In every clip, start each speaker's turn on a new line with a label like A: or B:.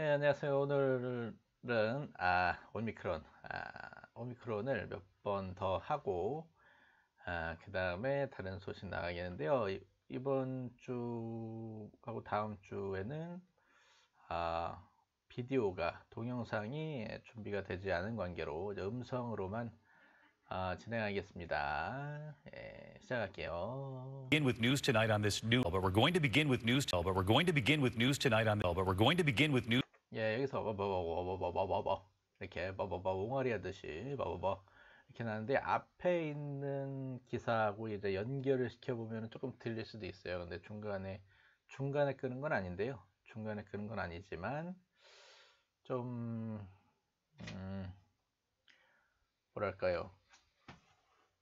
A: 예, 안녕하세요. 오늘은 아, 오미크론, 아, 오미크론을 몇 번 더 하고 아, 그 다음에 다른 소식 나가겠는데요. 이번 주하고 다음 주에는 아, 비디오가 동영상이 준비가 되지 않은 관계로 음성으로만 아, 진행하겠습니다. 예, 시작할게요.
B: Begin with news tonight on this new, but we're going to begin with news, but we're going to begin with news tonight on, but we're going to begin with news.
A: 예, 여기서 뭐뭐뭐뭐뭐뭐뭐 이렇게 뭐뭐뭐 옹알이 하듯이 뭐뭐뭐 이렇게 나는데 앞에 있는 기사하고 이제 연결을 시켜보면 조금 들릴 수도 있어요. 근데 중간에 중간에 끄는 건 아닌데요. 중간에 끄는 건 아니지만 좀 음, 뭐랄까요?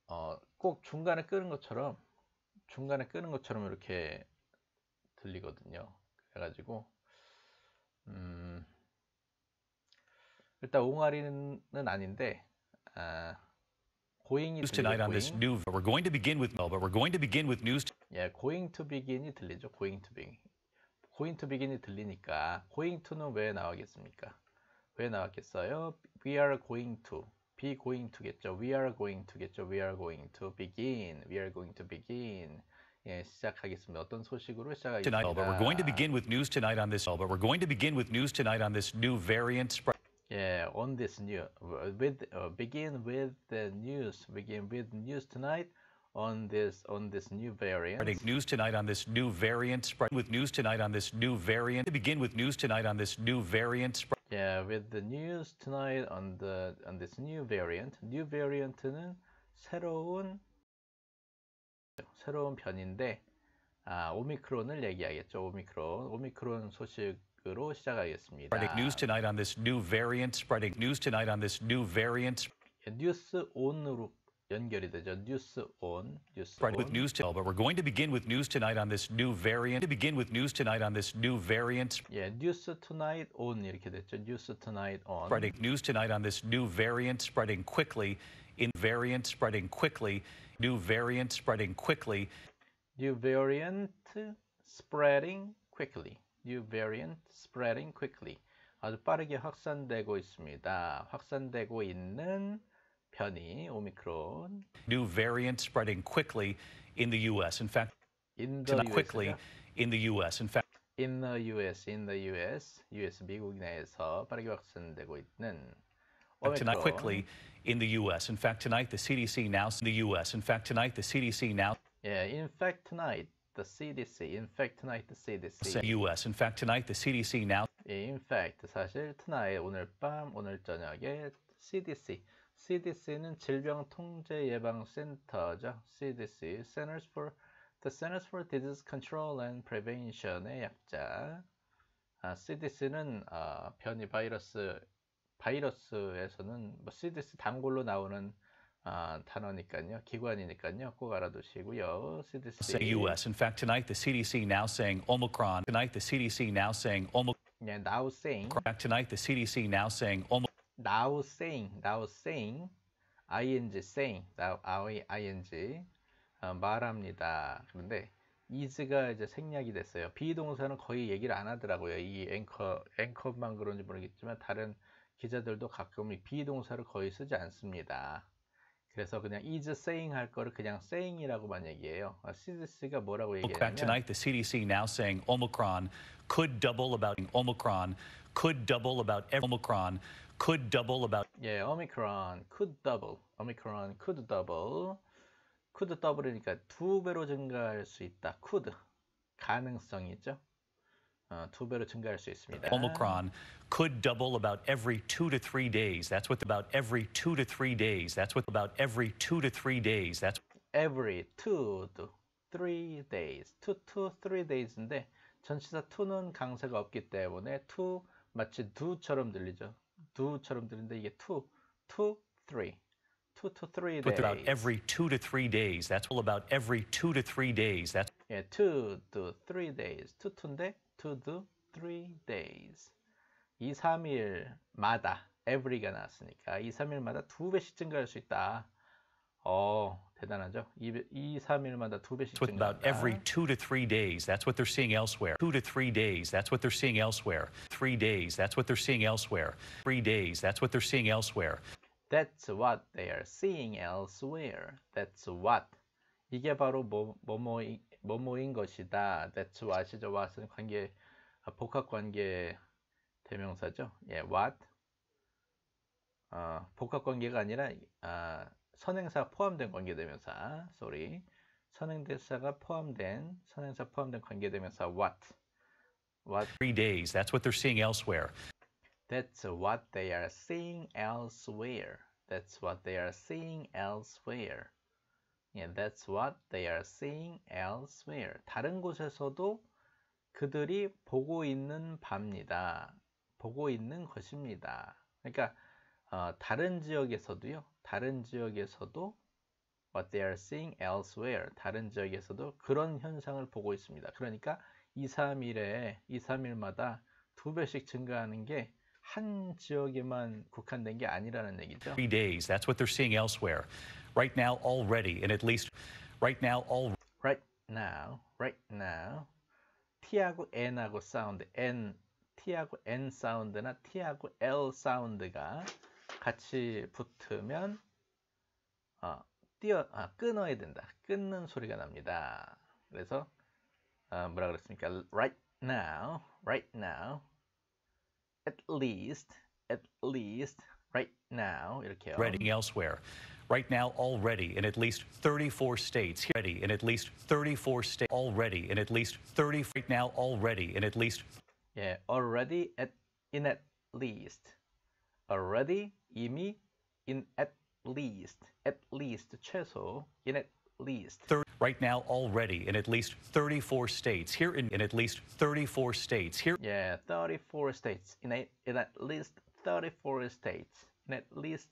A: 어, 꼭 중간에 끄는 것처럼 중간에 끄는 것처럼 이렇게 들리거든요. 그래가지고 음, 일단 옹알이는 아닌데 아, 고잉이 tonight on this
B: new we're going to begin with but we're going to begin with news
A: 예, going to begin이 들리죠. going to begin. going to begin이 들리니까 going to는 왜 나오겠습니까? 왜 나왔겠어요? we are going to be going to겠죠. we are going to겠죠. we are going to begin. we are going to begin. 예, 시작하겠습니다. 어떤 소식으로 시작하겠습니다. Tonight, but we're going to begin
B: with news tonight on this. But we're going to begin with news tonight on this new
A: variant spread. Yeah, on this new with uh, begin with the news begin with news tonight on this on this new variant. News
B: tonight on this new variant. Spread with news tonight on this new variant. Begin with news tonight on this new variant.
A: Yeah, with the news tonight on the on this new variant. New variant는 새로운 새로운 변인데 아, 오미크론을 얘기하겠죠. 오미크론 오미크론 소식 소식으로 시작하겠습니다. Spreading news tonight
B: on this new variant. Spreading news tonight on this new variant. 뉴스 온으로
A: 연결이 되죠. 뉴스 온, 뉴스 온. With
B: news tonight, but we're going to begin with news tonight on this new variant. To begin with news
A: tonight on this new variant. 예, 뉴스 tonight on 이렇게 됐죠. 뉴스 tonight on. Spreading
B: news tonight on this new variant spreading quickly.
A: In variant
B: spreading quickly. New variant spreading quickly.
A: New variant spreading quickly new variant spreading quickly. 아주 빠르게 확산되고 있습니다. 확산되고 있는 변이 오미크론.
B: New variant spreading quickly in the U.S. In fact, in the US, quickly
A: in the U.S. In fact, in the U.S. in the U.S. U.S. 미국 내에서 빠르게 확산되고 있는 Tonight, quickly
B: in the U.S. In fact, tonight the CDC now in the U.S. In fact, tonight the CDC now.
A: Yeah, in fact, tonight the CDC. In fact, tonight the CDC. U.S.
B: In fact, tonight the CDC now.
A: In fact, 사실 tonight 오늘 밤 오늘 저녁에 CDC. CDC는 질병통제예방센터죠. CDC Centers for The Centers for Disease Control and Prevention의 약자. 아, CDC는 아, 변이 바이러스 바이러스에서는 뭐 CDC 단골로 나오는 아, 단어니까요. 기관이니까요. 꼭 알아두시고요. CDC. Say US.
B: In fact, tonight the CDC now saying Omicron. Tonight the CDC now saying Omicron. Yeah, now saying. Tonight the
A: CDC now saying Omicron. Now saying. Now saying. ing saying. Now ing. 어, 말합니다. 그런데 is가 이제 생략이 됐어요. 비동사는 거의 얘기를 안 하더라고요. 이 앵커 앵커만 그런지 모르겠지만 다른 기자들도 가끔 이 비동사를 거의 쓰지 않습니다. 그래서 그냥 is saying 할 거를 그냥 saying이라고만 얘기해요. CDC가 뭐라고 얘기하냐면 Back tonight,
B: the CDC now saying Omicron could double about Omicron could double about
A: Omicron could double about 예, Omicron could double. Omicron could double. could double이니까 두 배로 증가할 수 있다. could 가능성이죠. Omicron
B: could double about every two to three days. That's what about every two to three days. That's what about every
A: two to three days. That's every two to three days. two to three days인데 전치사 to는 강세가 없기 때문에 to 마치 do처럼 들리죠. do처럼 들리는데 이게 two, two, three. two to three days. About
B: every two to three days. That's all about every two to three days. That's yeah, two
A: to three days. two to to인데 to do three days. 2, 3일마다 every가 나왔으니까 2, 3일마다 두 배씩 증가할 수 있다. 어, 대단하죠? 2, 3일마다 두 배씩 With about every
B: two to three days, that's what they're seeing elsewhere. Two to three days, that's what they're seeing elsewhere. Three days, that's what they're seeing elsewhere. Three days, that's what they're seeing elsewhere.
A: That's what they are seeing elsewhere. That's what. 이게 바로 뭐, 뭐, 뭐뭐인 것이다. That's what이죠. what은 관계 복합 관계 대명사죠. 예, what 어, 복합 관계가 아니라 아, 선행사 포함된 관계 대명사. sorry. 선행대사가 포함된 선행사 포함된 관계 대명사 what. What three days. That's
B: what they're seeing elsewhere.
A: That's what they are seeing elsewhere. That's what they are seeing elsewhere. Yeah, that's what they are seeing elsewhere. 다른 곳에서도 그들이 보고 있는 바입니다. 보고 있는 것입니다. 그러니까 어, 다른 지역에서도요. 다른 지역에서도 what they are seeing elsewhere. 다른 지역에서도 그런 현상을 보고 있습니다. 그러니까 2, 3일에 2, 3일마다 두 배씩 증가하는 게 한 지역에만 국한된 게 아니라는 얘기죠. Three
B: days. That's what they're seeing elsewhere.
A: right now already in at least right now all right now right now t하고 n하고 sound n Tiago n sound 사운드나 Tiago l 사운드가 같이 붙으면 어, 띄어 아, 끊어야 된다 끊는 소리가 납니다 그래서 어, 뭐라 그랬습니까 right now right now at least at least right now 이렇게요. Writing elsewhere right now
B: already in at least 34 states. Already in at least 34 states. Already in at least 30 right now already in at least.
A: Yeah, already at in at least. Already 이미 in at least at least 최소 in at least. right now already in at
B: least 34
A: states here in, in at least 34 states here. Yeah, 34 states in, a, in at least 34 states in at least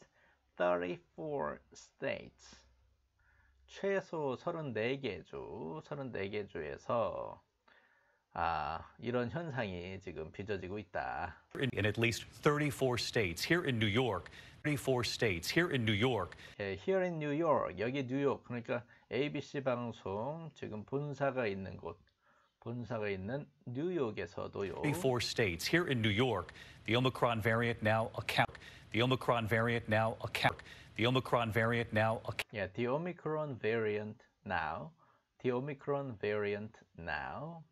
A: 34 states. 최소 34개 주, 34개 주에서 아, 이런 현상이 지금 빚어지고 있다. In at least 34 states here in New York. 34 states here in New York. 예, here in New York. 여기 뉴욕. 그러니까 ABC 방송 지금 본사가 있는 곳. 본사가 있는 뉴욕에서도요. 34
B: states here in New York. The Omicron variant now account The Omicron variant now account. The Omicron variant now. Account.
A: Yeah, the Omicron variant now. The Omicron variant now.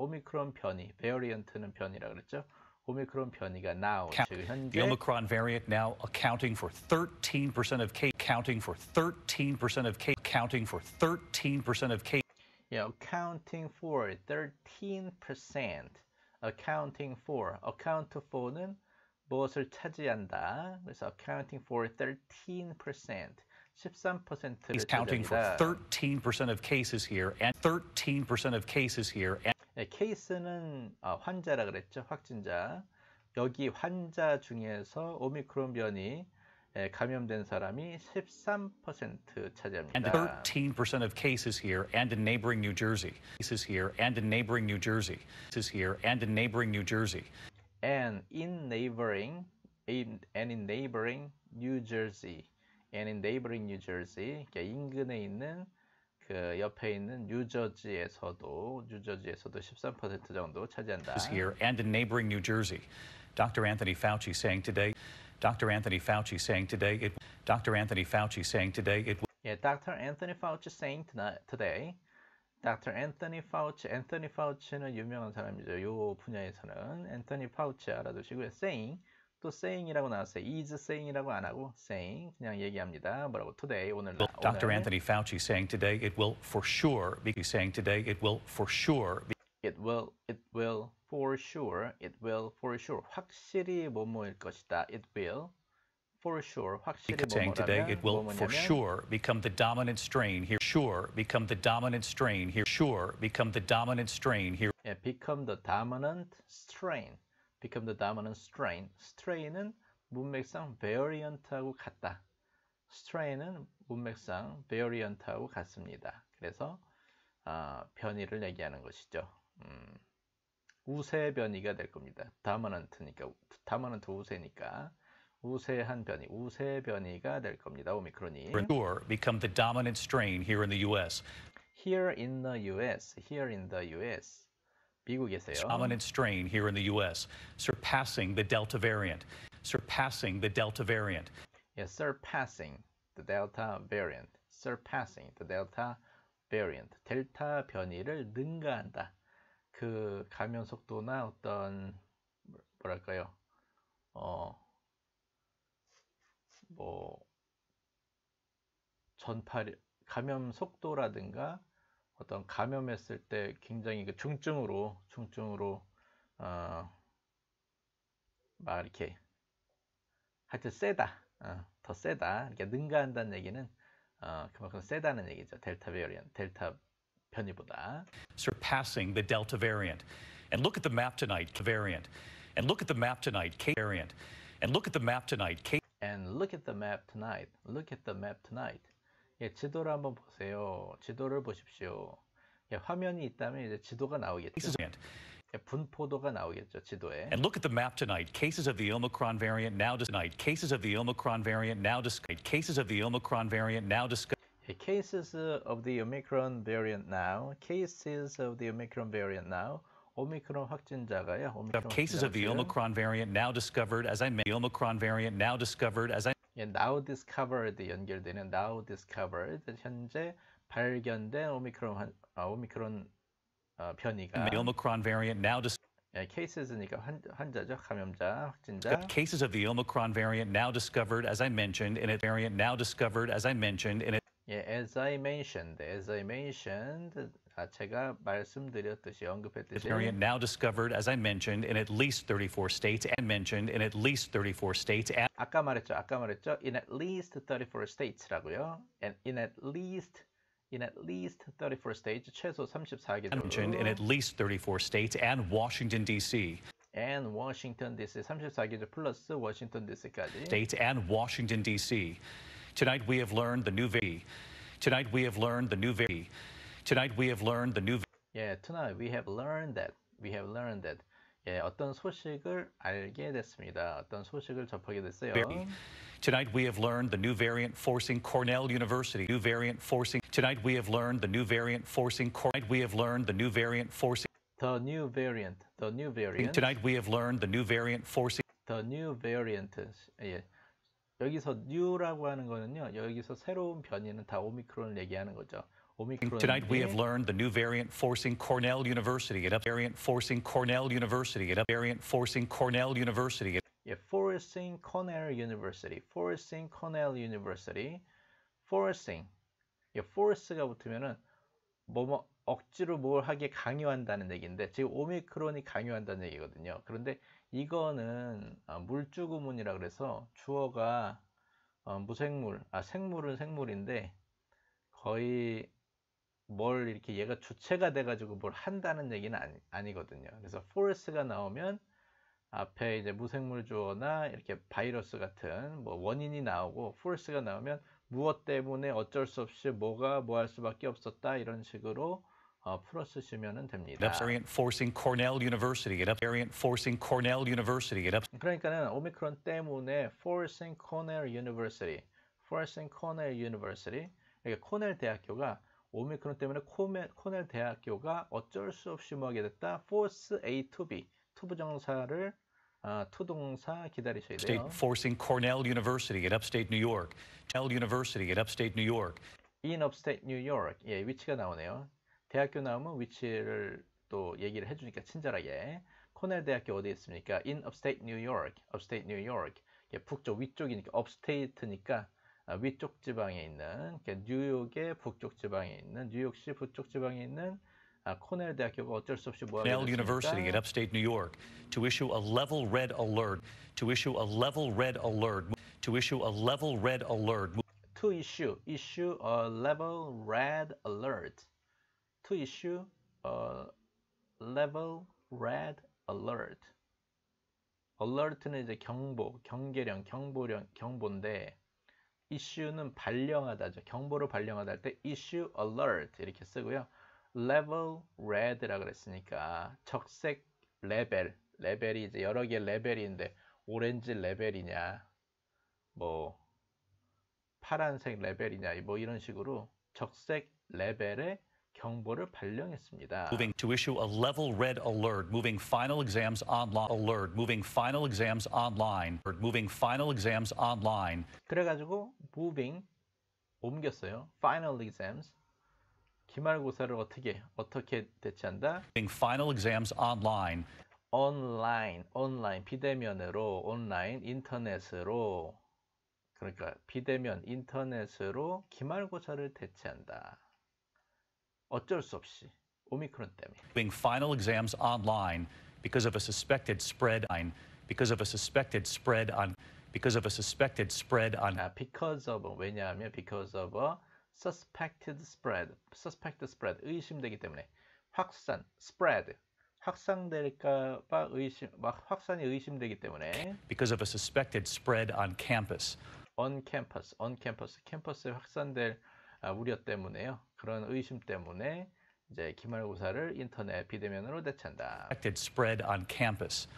A: Omicron 변이, variant는 변이라 그랬죠. Omicron 변이가 now 즉 현재 The Omicron
B: variant now accounting for 13% of case counting for 13% of case counting for 13% of case
A: Yeah, accounting for 13% accounting for account for는 무엇을 차지한다. 그래서 accounting for 13%. 13%를 He's counting for
B: 13% of cases here and 13% of cases here and
A: 네, 케이스는 어, 환자라 그랬죠. 확진자. 여기 환자 중에서 오미크론 변이 에, 감염된 사람이 13% 차지합니다. And
B: 13% of cases here and in neighboring New Jersey. Cases here and in neighboring New Jersey. Cases here and in neighboring New Jersey
A: and in neighboring in, and in neighboring New Jersey and in neighboring New Jersey 그러니까 인근에 있는 그 옆에 있는 뉴저지에서도 뉴저지에서도 13% 정도 차지한다. Here
B: and in neighboring New Jersey. Dr. Anthony Fauci saying today Dr. Anthony Fauci saying today it Dr. Anthony Fauci saying today
A: it Yeah, Dr. Anthony Fauci saying tonight, today Dr. 앤서니 파우치, 앤서니 파우치는 유명한 사람이죠. 요 분야에서는 앤서니 파우치 알아두시고요. saying 또 saying이라고 나왔어요. is saying이라고 안 하고 saying 그냥 얘기합니다. 뭐라고 today 오늘 well, Dr. 오늘.
B: Anthony Fauci saying today it will for sure be saying today it will for sure
A: be it will it will for sure it will for sure 확실히 뭐뭐일 것이다. it will for sure 확실히 s a y today it will for sure
B: become the dominant strain here sure become the dominant strain here sure become the dominant
A: strain here 예, become the dominant strain become the dominant strain strain은 문맥상 variant하고 같다 strain은 문맥상 variant하고 같습니다 그래서 아, 변이를 얘기하는 것이죠 음, 우세 변이가 될 겁니다 dominant니까 dominant 우세니까 우세한 변이, 우세 변이가 될 겁니다. 오미크론이.
B: become the dominant strain here in the US.
A: Here in the US. Here in the US. 미국에서요. Dominant
B: strain here in the US, surpassing the Delta variant. Surpassing the Delta variant.
A: Yes, surpassing the Delta variant. Surpassing the Delta variant. 델타 변이를 능가한다. 그 감염 속도나 어떤 뭐랄까요? 어뭐 전파 감염 속도라든가 어떤 감염했을 때 굉장히 그 중증으로 중증으로 어, 막 이렇게 하여튼 세다 어, 더 세다 이렇게 능가한다는 얘기는 어, 그만큼 세다는 얘기죠 델타 베리언 델타 변이보다 surpassing
B: the delta variant and look at the map tonight variant and look at the map tonight K variant
A: and look at the map tonight K And look at the map tonight. Look at the map tonight. 예, 지도를 한번 보세요. 지도를 보십시오. 예, 화면이 있다면 이제 지도가 나오겠죠. 예, 분포도가 나오겠죠, 지도에. And
B: look at the map tonight. Cases of the Omicron variant now tonight. Cases of the Omicron variant now tonight. Cases of the Omicron variant now
A: tonight. Cases of the Omicron variant now. Cases of the Omicron variant now. 오미크론 확진자가요. 오미크론 cases of the Omicron
B: variant now discovered as I mentioned. Omicron variant now discovered as I
A: 예, now discovered 연결되는 now discovered 현재 발견된 오미크론 환, 아, 오미크론 어, 변이가 Omicron variant now discovered 예, 케이스니까 환, 환자죠, 감염자, 확진자. The
B: cases of the Omicron variant now discovered, as I mentioned, in a variant now discovered, as I mentioned, in a.
A: 예, as I mentioned, as I mentioned, 제가 말씀드렸듯이 언급했듯이 This variant
B: now discovered, as I mentioned, in at least 34 states and mentioned in at least 34 states. And...
A: 아까 말했죠. 아까 말했죠. In at least 34 states라고요. And in at least in at least 34 states 최소 34개 정도. Mentioned in at
B: least 34 states and Washington D.C.
A: and Washington D.C. 34개조 플러스 워싱턴 D.C.까지. States
B: and Washington D.C. Tonight we have learned the new V. Tonight we have learned the new V. Tonight we have learned the new
A: Yeah, tonight we have learned that. We have learned that. 예, 어떤 소식을 알게 됐습니다. 어떤 소식을 접하게 됐어요.
B: Tonight we have learned the new variant forcing Cornell University. New variant forcing. Tonight we have learned the new variant forcing. Tonight we have learned the new variant forcing.
A: The new variant. The new variant. Tonight
B: we have learned the new variant forcing. The new
A: variant. 예. 여기서 new라고 하는 거는요. 여기서 새로운 변이는 다 오미크론을 얘기하는 거죠. Tonight we have
B: learned the new variant forcing Cornell University at up variant forcing Cornell University at up variant forcing Cornell University at
A: yeah, forcing Cornell University forcing Cornell University forcing 예, force가 붙으면은 뭐뭐 억지로 뭘 하게 강요한다는 얘기인데 지금 오미크론이 강요한다는 얘기거든요. 그런데 이거는 물주구문이라 그래서 주어가 무생물, 아 생물은 생물인데 거의 뭘 이렇게 얘가 주체가 돼가지고 뭘 한다는 얘기는 아니, 거든요 그래서 force가 나오면 앞에 이제 무생물 주어나 이렇게 바이러스 같은 뭐 원인이 나오고 force가 나오면 무엇 때문에 어쩔 수 없이 뭐가 뭐 할 수밖에 없었다 이런 식으로 어, 풀어 쓰시면 됩니다. 그러니까는 오미크론 때문에 forcing Cornell University, forcing Cornell University, 그러니까 코넬 대학교가 오미크론 때문에 코넬 대학교가 어쩔 수 없이 뭐하게 됐다. force A to B. 투부정사를 아, 투동사 기다리셔야 돼요. State
B: forcing Cornell University at upstate New York. Cornell University at upstate New
A: York. In upstate New York. 예, 위치가 나오네요. 대학교 나오면 위치를 또 얘기를 해주니까 친절하게. 코넬 대학교 어디에 있습니까? In upstate New York. upstate New York. 예, 북쪽 위쪽이니까 upstate니까 위쪽 지방에 있는 뉴욕의 북쪽 지방에 있는 뉴욕시 북쪽 지방에 있는 코넬 대학교가 어쩔 수 없이 뭐 Cornell University in
B: upstate New York to issue a level red alert to issue a level red alert to issue a level red alert
A: to issue issue a level red alert to issue a level red alert alert는 이제 경보, 경계령, 경보령, 경보인데 issue는 발령하다죠. 경보를 발령하다 할 때 issue alert 이렇게 쓰고요. level red라고 그랬으니까 적색 레벨, 레벨이 이제 여러 개의 레벨인데 오렌지 레벨이냐, 뭐 파란색 레벨이냐, 뭐 이런 식으로 적색 레벨의 경보를 발령했습니다. Moving
B: to issue a level red alert, moving final exams online alert, moving final exams online,
A: moving final exams online. 그래가지고 moving 옮겼어요. Final exams 기말고사를 어떻게 어떻게 대체한다? Moving final exams online. 온라인, 온라인 비대면으로, 온라인 인터넷으로 그러니까 비대면 인터넷으로 기말고사를 대체한다. 어쩔 수 없이 오미크론 때문에. Doing
B: final exams online because of a suspected spread on because of a suspected
A: spread on because of a suspected spread on 아, because of 왜냐하면 because of a suspected spread suspected spread 의심되기 때문에 확산 spread 확산될까 봐 의심 막 확산이 의심되기 때문에
B: because of a suspected spread on campus
A: on campus on campus 캠퍼스에 확산될 아, 우려 때문에요. 그런 의심 때문에 이제 기말고사를 인터넷 비대면으로 대체한다.
B: spread on campus.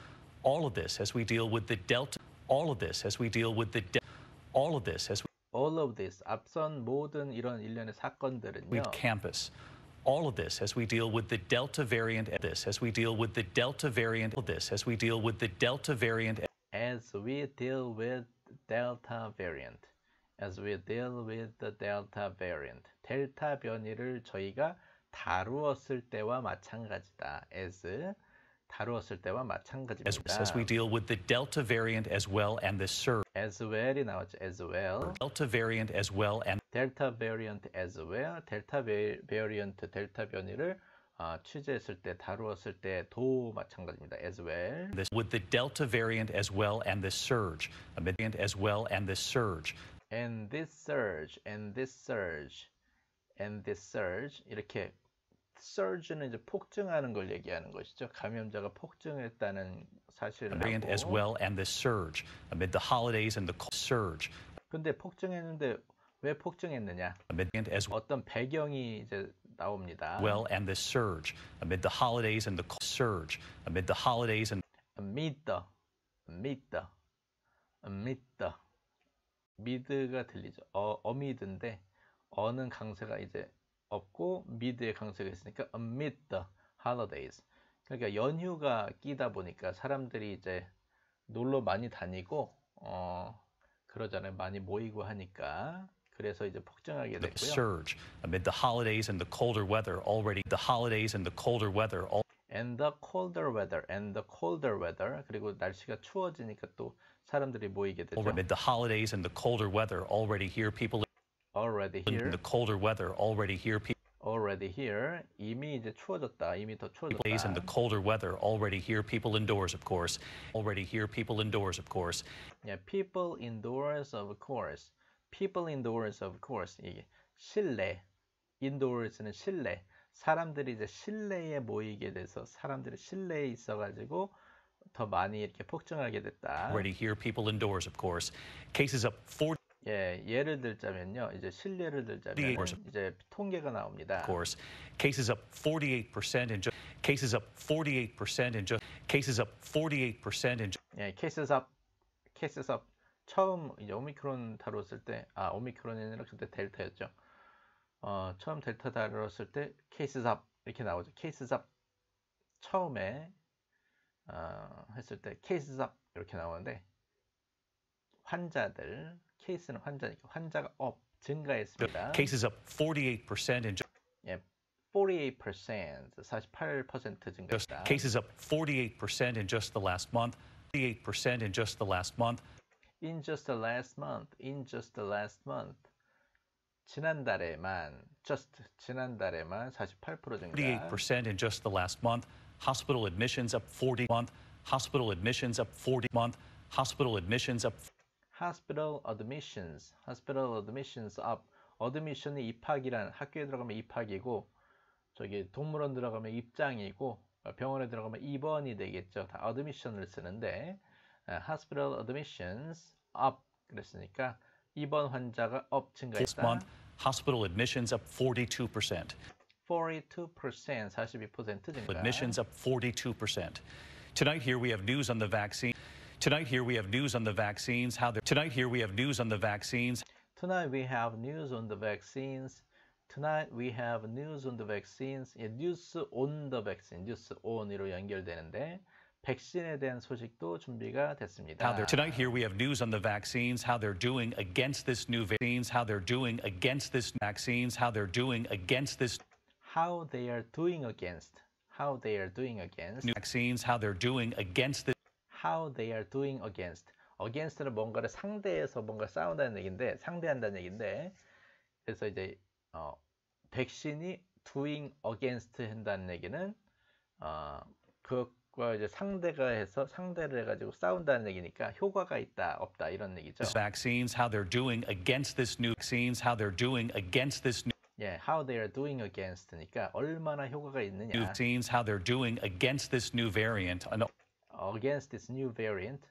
B: All of this as we deal with the delta.
A: All of this as we deal with the all of this as we all of this 앞선 모든 이런 일련의 사건들은요. with
B: campus. All of this as we deal with the delta variant this as we deal with the delta variant this as we deal with the delta variant
A: as we deal with delta variant as we deal with the delta variant. 델타 변이를 저희가 다루었을 때와 마찬가지다. as 다루었을 때와 마찬가지입니다. As, as we
B: deal with the delta variant as well and the surge.
A: as well이 나오죠. as well. delta variant as well and delta variant as well. 델타 variant 델타 변이를 어, 취재했을 때 다루었을 때도 마찬가지입니다. as well.
B: with the delta variant as well and the surge. as well and the surge
A: and this surge and this surge and this surge 이렇게 surge는 이제 폭증하는 걸 얘기하는 것이죠. 감염자가 폭증했다는 사실을 하고. as well
B: and the surge amid the holidays and the
A: surge. 근데 폭증했는데 왜 폭증했느냐? As 어떤 배경이 이제 나옵니다. Well
B: and the surge amid the holidays
A: and the surge amid the holidays and amid the amid the amid the 미드가 들리죠. 어, 어미드인데 어는 강세가 이제 없고 미드의 강세가 있으니까 amid the holidays. 그러니까 연휴가 끼다 보니까 사람들이 이제 놀러 많이 다니고 어 그러잖아요. 많이 모이고 하니까 그래서 이제 폭증하게 됐고요. The surge
B: amid the holidays and the colder weather already the holidays and the colder weather a l r e a d
A: y and the colder weather, and the colder weather. 그리고 날씨가 추워지니까 또 사람들이 모이게 되죠. Already
B: the holidays and the colder weather already here people. Already here. The colder weather already here people.
A: Already here. 이미 이제 추워졌다. 이미 더 추워졌다. Days and the
B: colder weather already here people indoors of course. Already here people indoors of course.
A: Yeah, people indoors of course. People indoors of course. 이게 실내. Indoors는 실내. 사람들이 이제 실내에 모이게 돼서 사람들이 실내에 있어가지고 더 많이 이렇게 폭증하게 됐다. Already here, people indoors, of course. Cases up 40. 예, 예를 들자면요. 이제 실례를 들자면 이제 통계가 나옵니다. Of
B: course. Cases up 48% in just cases
A: up 48% in just cases up 48% in just 예, cases up cases up 처음 이제 오미크론 다뤘을 때 아, 오미크론이 아니라 그때 델타였죠. 어, 처음 델타 다뤘을 때 케이스 잡 이렇게 나오죠. 케이스 잡 처음에 어, 했을 때 케이스 잡 이렇게 나오는데 환자들 케이스는 환자니까 환자가 업 증가했습니다. Cases
B: up 48%
A: in 예, 48% 48% 증가했다. Cases
B: up 48% in just the last month. 48% in just the last
A: month. In just the last month. In just the last month. 지난달에만 just 지난달에만 48% 증가. 38%
B: in just the last month. Hospital admissions up 40 month. Hospital admissions up 40 month. Hospital admissions up.
A: Hospital admissions. Hospital admissions up. admission이 입학이란 학교에 들어가면 입학이고 저기 동물원 들어가면 입장이고 병원에 들어가면 입원이 되겠죠. 다 admission을 쓰는데 hospital admissions up 그랬으니까 입원 환자가 업 This month,
B: hospital admissions up 42%.
A: 42% 42% percent Admissions
B: up 42%. Tonight here we have news on the vaccine. Tonight here we have news on the vaccines. How they're tonight here we have news on the vaccines.
A: Tonight we have news on the vaccines. Tonight we have news on the vaccines. 예, news on the vaccine, news on으로 연결되는데 백신에 대한 소식도 준비가 됐습니다. Now, tonight
B: here we have news on the vaccines, how they're doing against this new vaccines, how they're doing against this vaccines, how they're doing against this
A: how they are doing against how they are doing against new
B: vaccines, how they're doing against this
A: how they are doing against against는 뭔가를 상대해서 뭔가 싸운다는 얘기인데 상대한다는 얘기인데 그래서 이제 어, 백신이 doing against 한다는 얘기는 어, 그과 이제 상대가 해서 상대를 해가지고 싸운다는 얘기니까 효과가 있다 없다 이런 얘기죠.
B: Vaccines, how they're doing against this new vaccines, how they're doing against this new.
A: 예, how they are doing against니까 얼마나 효과가 있느냐. New
B: vaccines, how they're doing against this new variant.
A: Against this new variant,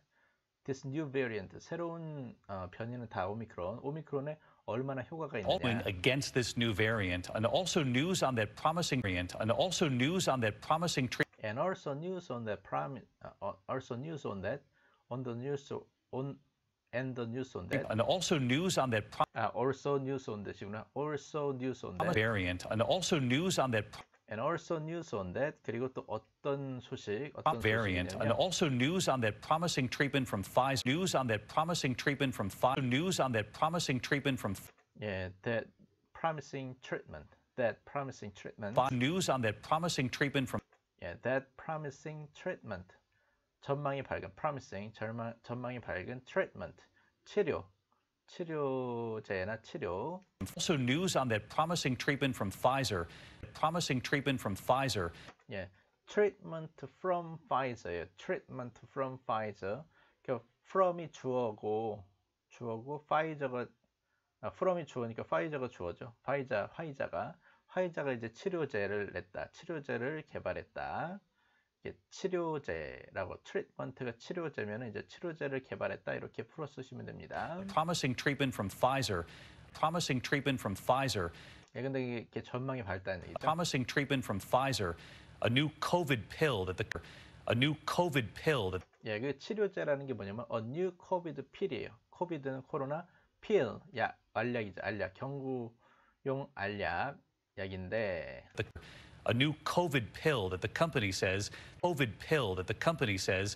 A: this new variant 새로운 어, 변이는 다 오미크론. 오미크론에 얼마나 효과가 있느냐.
B: Against this new variant, and also news on that promising variant, and also news on that promising
A: treatment and also news on the prime uh, also news on that on the news on and the news on that and also news on that uh, also news on the also news on that variant and also news on that and also news on that 그리고 또 어떤 소식 어떤 variant and
B: also news on that promising treatment from Pfizer news on that promising treatment from Pfizer news on that promising treatment from
A: yeah that promising treatment that promising treatment news
B: on that promising treatment from
A: Yeah, that promising treatment. 전망이 밝은 promising 절망, 전망이 밝은 treatment 치료 치료제나 치료.
B: Also news on that promising treatment from Pfizer. Promising treatment from Pfizer.
A: 예, treatment from Pfizer예요. treatment from Pfizer. 그 from이 주어고 주어고 Pfizer가 아, from이 주어니까 Pfizer가 주어죠. Pfizer, Pfizer가 화이자가 이제 치료제를 냈다. 치료제를 개발했다. 치료제라고 트리트먼트가 치료제면 이제 치료제를 개발했다 이렇게 풀어 쓰시면 됩니다.
B: Promising treatment from Pfizer. Promising treatment from Pfizer. 예, 근데 이게 전망이 밝다는 얘기죠. Promising treatment from Pfizer. A new COVID
A: pill that the a new COVID pill that 예, 그 치료제라는 게 뭐냐면 a new COVID pill이에요. COVID는 코로나, pill 약 알약이죠. 알약 경구용 알약. 이야기인데 a new COVID pill that the company
B: says COVID pill that the company says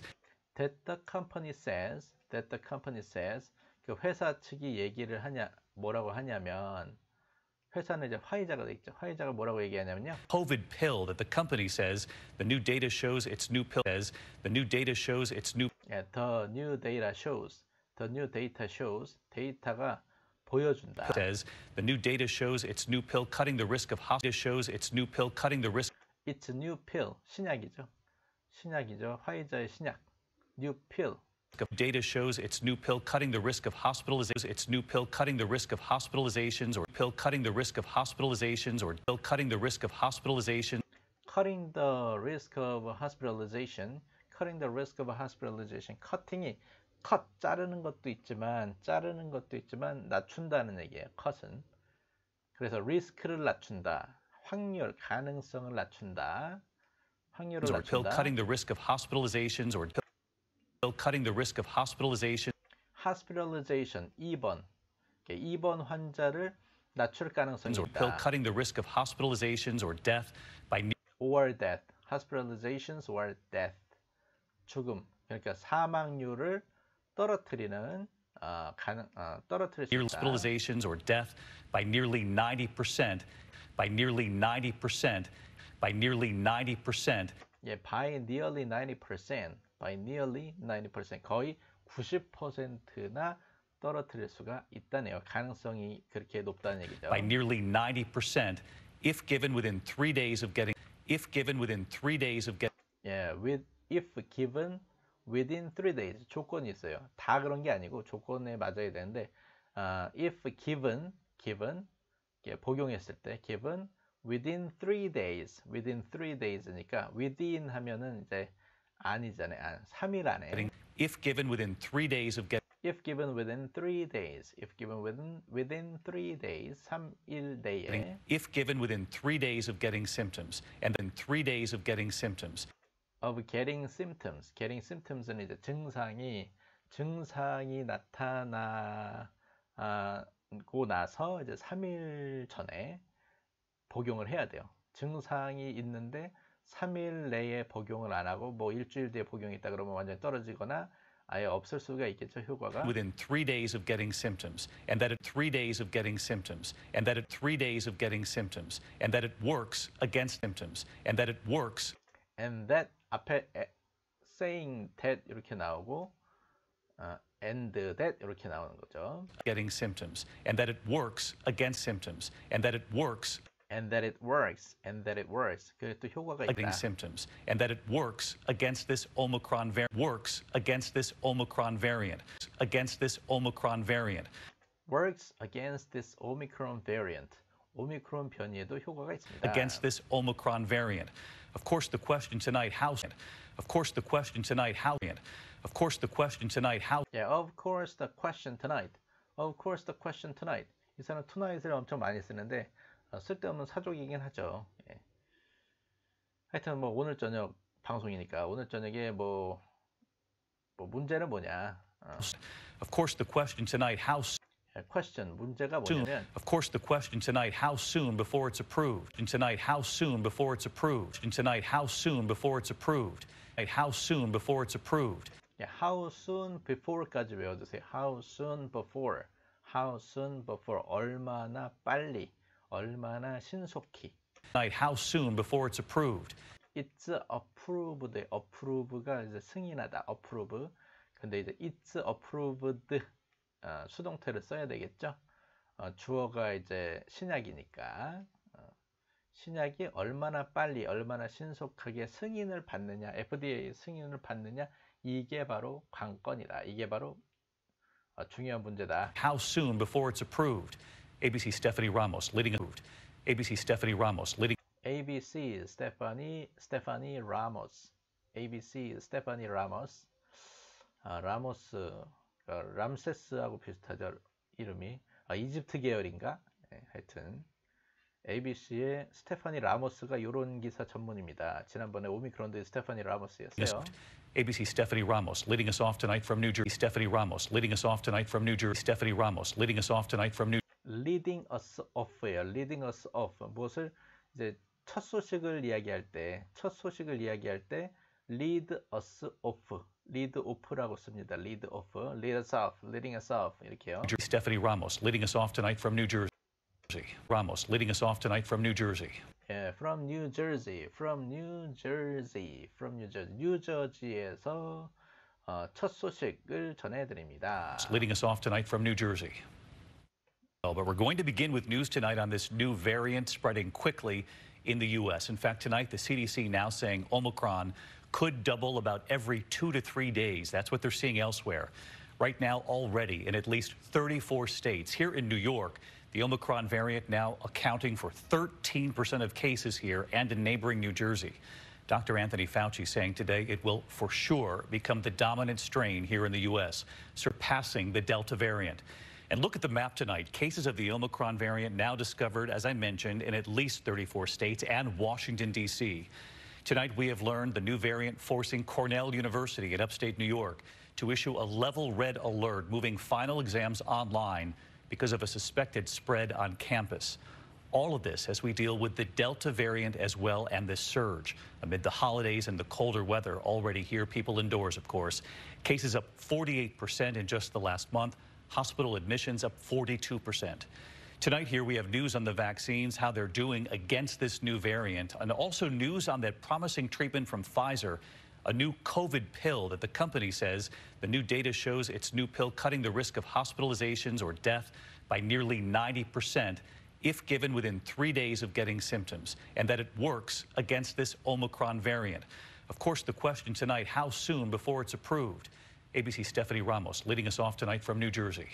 A: that the company says that the company says 그 회사 측이 얘기를 하냐 뭐라고 하냐면 회사는 이제 화이자가 되겠죠. 화이자가 뭐라고 얘기하냐면요.
B: COVID pill that the company says the new data shows its new pill says the new data shows its new
A: yeah, the new data shows the new data shows 데이터가 보여준다.
B: Says the new data shows its new pill cutting the risk of hospital shows its new pill cutting the risk.
A: It's a new pill 신약이죠. 신약이죠. 화이자의 신약.
B: New pill. Data shows its new pill cutting the risk of hospitalizations. Its new pill cutting the risk of hospitalizations, or pill cutting the risk of hospitalizations, or pill cutting the risk of hospitalization.
A: Cutting the risk of hospitalization. Cutting the risk of hospitalization. Cutting이 컷 자르는 것도 있지만 자르는 것도 있지만 낮춘다는 얘기예요. 컷은 그래서 리스크를 낮춘다. 확률, 가능성을 낮춘다. 확률을 낮춘다. cutting the risk of hospitalizations or cutting the risk of hospitalization. hospitalization 2번. 2번 환자를 낮출 가능성이 있다. cutting the risk of hospitalizations or death by or death. hospitalizations or death. 죽음. 그러니까 사망률을 떨어뜨리는 어, 가능, 어, 떨어뜨릴 수 있다.
B: Hospitalizations or death by nearly 90%, by nearly 90%, by nearly 90%.
A: 예, by nearly 90%, by nearly 90%, 거의 90%나 떨어뜨릴 수가 있다네요. 가능성이 그렇게 높다는 얘기죠. By nearly
B: 90% if given within three days of getting, if given within three days of
A: getting. 예, with if given within three days 조건이 있어요. 다 그런 게 아니고 조건에 맞아야 되는데 아, if given given 복용했을 때 given within three days within three days니까 within 하면은 이제 안이잖아요. 안, 3일 안에. If given within three days of get If given within three days. If given within within three days. 3일 내에.
B: If given within three days of getting symptoms and then three days of getting symptoms.
A: of getting symptoms. getting symptoms는 이제 증상이 증상이 나타나고 나서 이제 3일 전에 복용을 해야 돼요. 증상이 있는데 3일 내에 복용을 안 하고 뭐 일주일 뒤에 복용했다 그러면 완전히 떨어지거나 아예 없을 수가 있겠죠 효과가. Within
B: three days of getting symptoms, and that at three days of getting symptoms, and that at three days of getting symptoms, and that it works against symptoms, and that it works. And
A: that 앞에 saying that 이렇게 나오고 어, and that 이렇게 나오는 거죠.
B: Getting symptoms and that it works against symptoms and
A: that it works and that it works and that it works. 그또 효과가 있다. Getting symptoms
B: and that it works against this Omicron variant. Works against this Omicron variant. Against this Omicron variant.
A: Works against this Omicron variant. 오미크론 변이에도 효과가 있습니다. Against
B: this Omicron variant. Of course, the question tonight,
A: how? Of course, the question tonight, how? Of course, the question tonight, how? Yeah, of course, the question tonight. Of course, the question tonight. 이 사람 tonight을 엄청 많이 쓰는데 어, 쓸데없는 사족이긴 하죠. 예. 하여튼 뭐 오늘 저녁 방송이니까 오늘 저녁에 뭐, 뭐 문제는 뭐냐. 어. Of course, the question tonight, how? question 문제가 뭐냐면
B: Of course the question tonight how soon before it's approved and tonight how soon before it's approved and tonight how soon before it's approved and how soon before it's approved
A: 예, how soon before까지 외워주세요 how soon before how soon before 얼마나 빨리 얼마나 신속히
B: tonight how soon before it's approved
A: it's approved approve가 이제 승인하다 approve 근데 이제 it's approved 어, 수동태를 써야 되겠죠. 어, 주어가 이제 신약이니까 어, 신약이 얼마나 빨리 얼마나 신속하게 승인을 받느냐 FDA 승인을 받느냐 이게 바로 관건이다. 이게 바로 어, 중요한 문제다.
B: How soon before it's approved? ABC Stephanie Ramos leading approved. ABC Stephanie Ramos leading
A: ABC Stephanie Stephanie Ramos ABC Stephanie Ramos 아, 라모스 람세스하고 비슷하죠. 이름이 아, 이집트 계열인가? 네, 하여튼 ABC의 스테파니 라모스가 이런 기사 전문입니다. 지난번에 오미크론도 스테파니 라모스였어요. y
B: ABC Stephanie Ramos leading us off tonight from New Jersey. Stephanie Ramos leading us off tonight from New Jersey. Stephanie Ramos leading us off tonight from New
A: leading us off예요. leading us off 무엇을 이제 첫 소식을 이야기할 때첫 소식을 이야기할 때 lead us off lead off라고 씁니다. lead off, lead us off, leading us off 이렇게요.
B: Stephanie Ramos leading us off tonight from New Jersey. Ramos leading us off tonight from New Jersey.
A: Yeah, from New Jersey, from New Jersey, from New Jersey, 뉴저지에서 어, 첫 소식을 전해드립니다.
B: Leading us off tonight from New Jersey. Well, but we're going to begin with news tonight on this new variant spreading quickly in the U.S. In fact, tonight the CDC now saying Omicron could double about every two to three days. That's what they're seeing elsewhere. Right now, already in at least 34 states. Here in New York, the Omicron variant now accounting for 13% of cases here and in neighboring New Jersey. Dr. Anthony Fauci saying today it will for sure become the dominant strain here in the U.S., surpassing the Delta variant. And look at the map tonight. Cases of the Omicron variant now discovered, as I mentioned, in at least 34 states and Washington, D.C. Tonight, we have learned the new variant forcing Cornell University in upstate New York to issue a level red alert, moving final exams online because of a suspected spread on campus. All of this as we deal with the Delta variant as well and this surge. Amid the holidays and the colder weather already here, people indoors, of course. Cases up 48% in just the last month, hospital admissions up 42%. Tonight here we have news on the vaccines, how they're doing against this new variant, and also news on that promising treatment from Pfizer, a new COVID pill that the company says the new data shows its new pill cutting the risk of hospitalizations or death by nearly 90% if given within three days of getting symptoms, and that it works against this Omicron variant. Of course, the question tonight, how soon before it's approved? ABC Stephanie Ramos leading us off tonight from New Jersey.